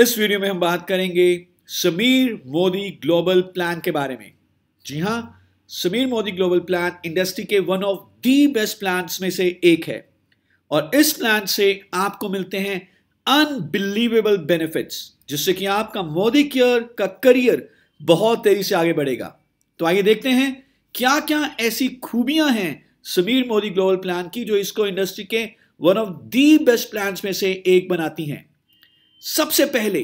इस वीडियो में हम बात करेंगे समीर मोदी ग्लोबल प्लान के बारे में जी हां Sameer Modi global plan industry के one of the best plan में से एक है और इस प्लान से आपको मिलते हैं अनबिलीवेबल बेनिफिट्स जिससे कि आपका मोदी केयर का करियर बहुत तेजी से आगे बढ़ेगा तो आइए देखते हैं क्या क्या ऐसी खूबियां हैं समीर मोदी ग्लोबल प्लान की जो इसको इंडस्ट्री के one of the best plan में से एक बनाती हैं सबसे पहले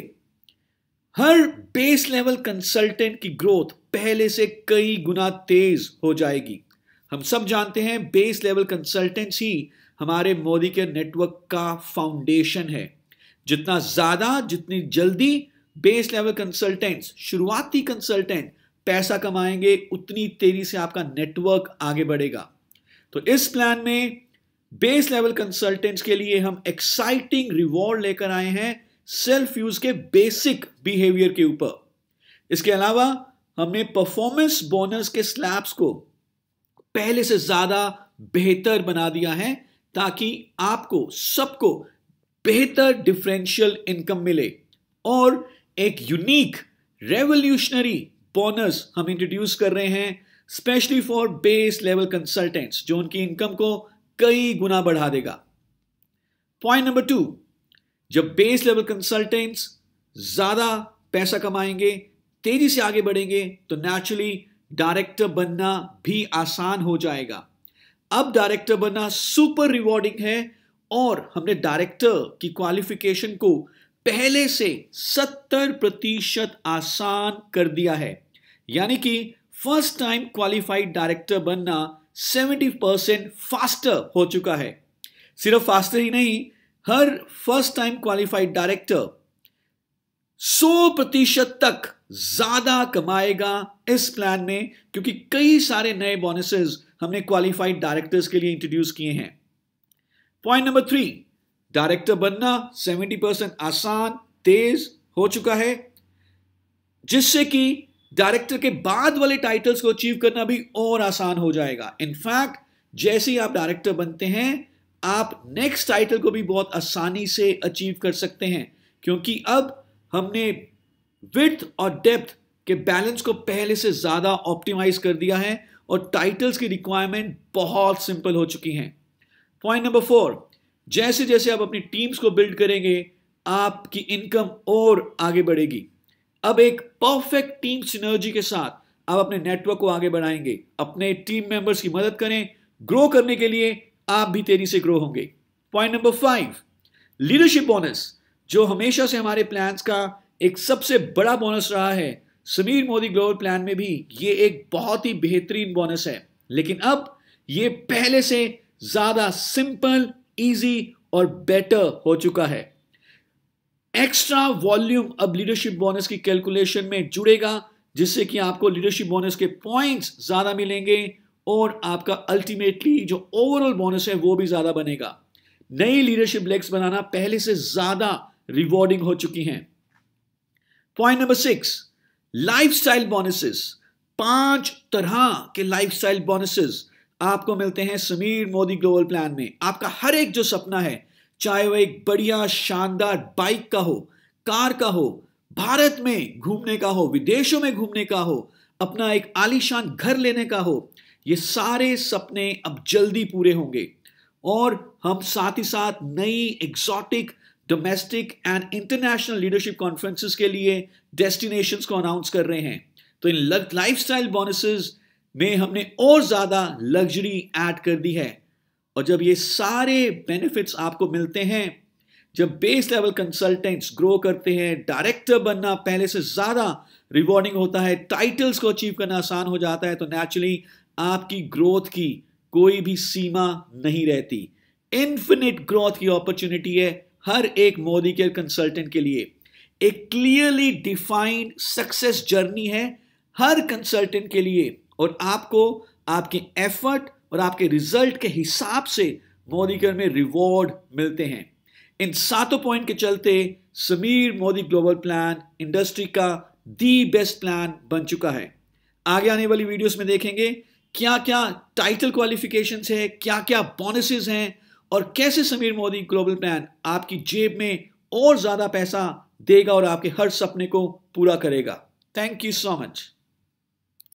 हर बेस लेवल कंसल्टेंट की ग्रोथ पहले से कई गुना तेज हो जाएगी हम सब जानते हैं बेस लेवल कंसल्टेंसी हमारे मोदी के नेटवर्क का फाउंडेशन है जितना ज्यादा जितनी जल्दी बेस लेवल कंसल्टेंट्स शुरुआती कंसल्टेंट पैसा कमाएंगे उतनी तेजी से आपका नेटवर्क आगे बढ़ेगा तो इस प्लान में बेस लेवल कंसल्टेंट्स के लिए हम एक्साइटिंग रिवॉर्ड लेकर आए हैं सेल्फ यूज के बेसिक बिहेवियर के ऊपर इसके अलावा हमने परफॉर्मेंस बोनस के स्लैब्स को पहले से ज्यादा बेहतर बना दिया है ताकि आपको सबको बेहतर डिफरेंशियल इनकम मिले और एक यूनिक रेवोल्यूशनरी बोनस हम इंट्रोड्यूस कर रहे हैं specially for base level consultants जो उनकी इनकम को कई गुना बढ़ा देगा पॉइंट नंबर टू जब बेस लेवल कंसल्टेंट्स ज़्यादा पैसा कमाएंगे तेजी से आगे बढ़ेंगे तो नेचुरली डायरेक्टर बनना भी आसान हो जाएगा अब डायरेक्टर बनना सुपर रिवॉर्डिंग है और हमने डायरेक्टर की क्वालिफिकेशन को पहले से 70 प्रतिशत आसान कर दिया है यानी कि फर्स्ट टाइम क्वालिफाइड डायरेक्टर बनना 70 परसेंट फास्टर हो चुका है सिर्फ फास्टर ही नहीं हर फर्स्ट टाइम क्वालिफाइड डायरेक्टर 100 प्रतिशत तक ज्यादा कमाएगा इस प्लान में क्योंकि कई सारे नए बोनसेस हमने क्वालिफाइड डायरेक्टर्स के लिए इंट्रोड्यूस किए हैं पॉइंट नंबर थ्री डायरेक्टर बनना 70 परसेंट आसान तेज हो चुका है जिससे कि डायरेक्टर के बाद वाले टाइटल्स को अचीव करना भी और आसान हो जाएगा इनफैक्ट जैसे ही आप डायरेक्टर बनते हैं आप नेक्स्ट टाइटल को भी बहुत आसानी से अचीव कर सकते हैं क्योंकि अब हमने विथ और डेप्थ के बैलेंस को पहले से ज़्यादा ऑप्टिमाइज कर दिया है और टाइटल्स की रिक्वायरमेंट बहुत सिंपल हो चुकी हैं पॉइंट नंबर फोर जैसे जैसे आप अपनी टीम्स को बिल्ड करेंगे आपकी इनकम और आगे बढ़ेगी अब एक परफेक्ट टीम सिनर्जी के साथ आप अपने नेटवर्क को आगे बढ़ाएंगे अपने टीम मेंबर्स की मदद करें ग्रो करने के लिए आप भी तेजी से ग्रो होंगे point number five leadership bonus जो हमेशा से हमारे प्लान्स का एक सबसे बड़ा बोनस रहा है समीर मोदी ग्लोबल प्लान में भी ये एक बहुत ही बेहतरीन बोनस है लेकिन अब ये पहले से ज़्यादा सिंपल इजी और बेटर हो चुका है एक्स्ट्रा वॉल्यूम अब लीडरशिप बोनस की कैलकुलेशन में जुड़ेगा जिससे कि आपको लीडरशिप बोनस के पॉइंट्स ज़्यादा मिलेंगे और आपका अल्टीमेटली जो ओवरऑल बोनस है वो भी ज़्यादा बनेगा नई लीडरशिप लेग्स बनाना पहले से ज़्यादा रिवॉर्डिंग हो चुकी हैं point number six lifestyle bonuses पांच तरह के लाइफस्टाइल बोनसेस आपको मिलते हैं समीर मोदी ग्लोबल प्लान में आपका हर एक जो सपना है चाहे वह एक बढ़िया शानदार बाइक का हो कार का हो भारत में घूमने का हो विदेशों में घूमने का हो अपना एक आलीशान घर लेने का हो ये सारे सपने अब जल्दी पूरे होंगे और हम साथ ही साथ नई exotic domestic and international leadership conferences के लिए डेस्टिनेशंस को अनाउंस कर रहे हैं तो इन लाइफ स्टाइल बोनसेस में हमने और ज़्यादा लग्जरी ऐड कर दी है और जब ये सारे बेनिफिट्स आपको मिलते हैं जब बेस लेवल कंसल्टेंट्स ग्रो करते हैं डायरेक्टर बनना पहले से ज़्यादा रिवॉर्डिंग होता है टाइटल्स को अचीव करना आसान हो जाता है तो नेचुरली आपकी ग्रोथ की कोई भी सीमा नहीं रहती इन्फिनिट ग्रोथ की अपॉर्चुनिटी है हर एक मोदी केयर कंसल्टेंट के लिए एक क्लियरली डिफाइंड सक्सेस जर्नी है हर कंसल्टेंट के लिए और आपको आपके एफर्ट और आपके रिजल्ट के हिसाब से मोदी केयर में रिवॉर्ड मिलते हैं इन सातों पॉइंट के चलते Sameer Modi global plan industry का दी बेस्ट प्लान बन चुका है आगे आने वाली वीडियोस में देखेंगे क्या क्या टाइटल क्वालिफिकेशन है क्या क्या बोनसेस हैं और कैसे समीर मोदी ग्लोबल प्लान आपकी जेब में और ज़्यादा पैसा देगा और आपके हर सपने को पूरा करेगा थैंक यू सो मच